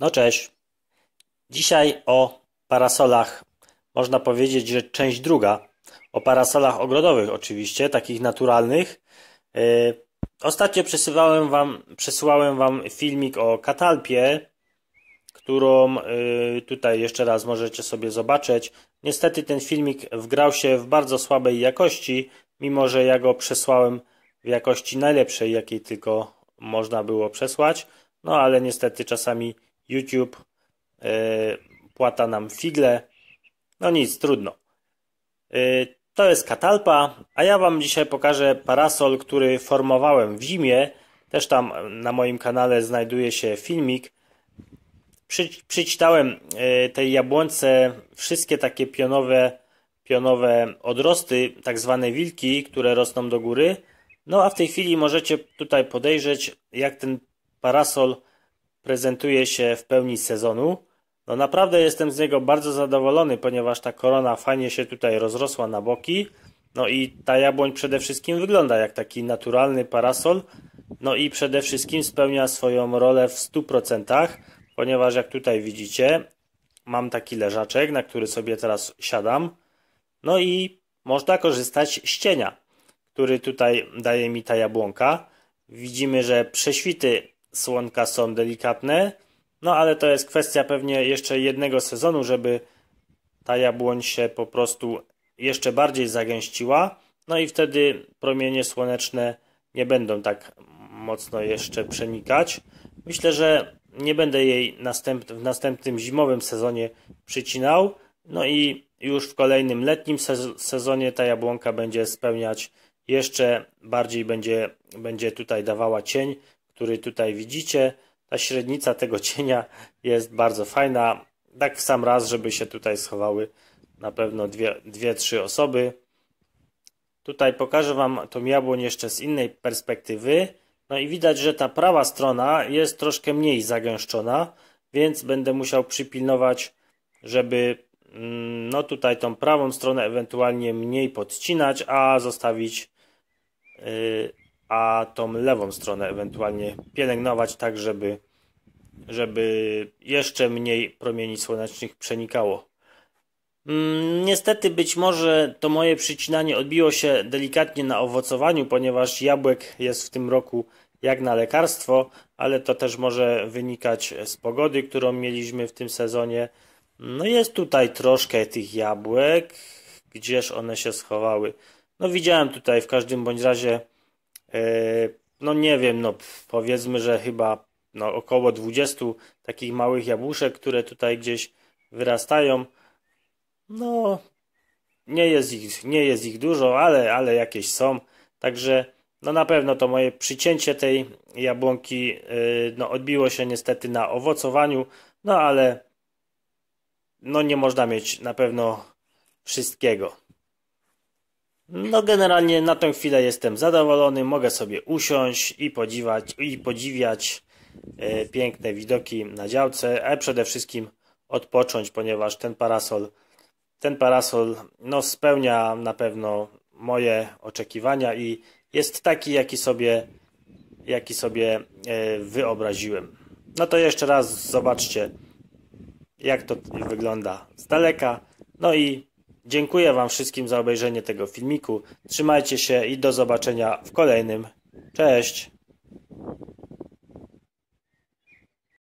No cześć. Dzisiaj o parasolach można powiedzieć, że część druga. O parasolach ogrodowych oczywiście, takich naturalnych. E, ostatnio przesyłałem wam, przesyłałem wam filmik o katalpie, którą e, tutaj jeszcze raz możecie sobie zobaczyć. Niestety ten filmik wgrał się w bardzo słabej jakości, mimo że ja go przesłałem w jakości najlepszej, jakiej tylko można było przesłać. No ale niestety czasami YouTube yy, płata nam figle. No nic, trudno. Yy, to jest katalpa, a ja Wam dzisiaj pokażę parasol, który formowałem w zimie. Też tam na moim kanale znajduje się filmik. Przy, yy, tej jabłonce wszystkie takie pionowe, pionowe odrosty, tak zwane wilki, które rosną do góry. No a w tej chwili możecie tutaj podejrzeć, jak ten parasol prezentuje się w pełni sezonu. No naprawdę jestem z niego bardzo zadowolony, ponieważ ta korona fajnie się tutaj rozrosła na boki. No i ta jabłoń przede wszystkim wygląda jak taki naturalny parasol. No i przede wszystkim spełnia swoją rolę w 100%, ponieważ jak tutaj widzicie, mam taki leżaczek, na który sobie teraz siadam. No i można korzystać z cienia, który tutaj daje mi ta jabłonka. Widzimy, że prześwity słonka są delikatne. No ale to jest kwestia pewnie jeszcze jednego sezonu, żeby ta jabłoń się po prostu jeszcze bardziej zagęściła. No i wtedy promienie słoneczne nie będą tak mocno jeszcze przenikać. Myślę, że nie będę jej następ, w następnym zimowym sezonie przycinał. No i już w kolejnym letnim sezonie ta jabłonka będzie spełniać jeszcze bardziej będzie, będzie tutaj dawała cień który tutaj widzicie. Ta średnica tego cienia jest bardzo fajna. Tak w sam raz, żeby się tutaj schowały na pewno dwie, dwie trzy osoby. Tutaj pokażę Wam to jabłoń jeszcze z innej perspektywy. No i widać, że ta prawa strona jest troszkę mniej zagęszczona, więc będę musiał przypilnować, żeby mm, no tutaj tą prawą stronę ewentualnie mniej podcinać, a zostawić yy, a tą lewą stronę ewentualnie pielęgnować tak, żeby, żeby jeszcze mniej promieni słonecznych przenikało. Mm, niestety być może to moje przycinanie odbiło się delikatnie na owocowaniu, ponieważ jabłek jest w tym roku jak na lekarstwo, ale to też może wynikać z pogody, którą mieliśmy w tym sezonie. No jest tutaj troszkę tych jabłek, gdzież one się schowały. No widziałem tutaj w każdym bądź razie E, no nie wiem, no powiedzmy, że chyba no, około 20 takich małych jabłuszek, które tutaj gdzieś wyrastają. No nie jest ich, nie jest ich dużo, ale, ale jakieś są. Także no na pewno to moje przycięcie tej jabłonki e, no odbiło się niestety na owocowaniu, no ale no nie można mieć na pewno wszystkiego. No generalnie na tę chwilę jestem zadowolony, mogę sobie usiąść i podziwiać, i podziwiać e, piękne widoki na działce, a przede wszystkim odpocząć, ponieważ ten parasol, ten parasol no, spełnia na pewno moje oczekiwania i jest taki, jaki sobie, jaki sobie e, wyobraziłem. No to jeszcze raz zobaczcie, jak to wygląda z daleka. No i Dziękuję Wam wszystkim za obejrzenie tego filmiku. Trzymajcie się i do zobaczenia w kolejnym. Cześć!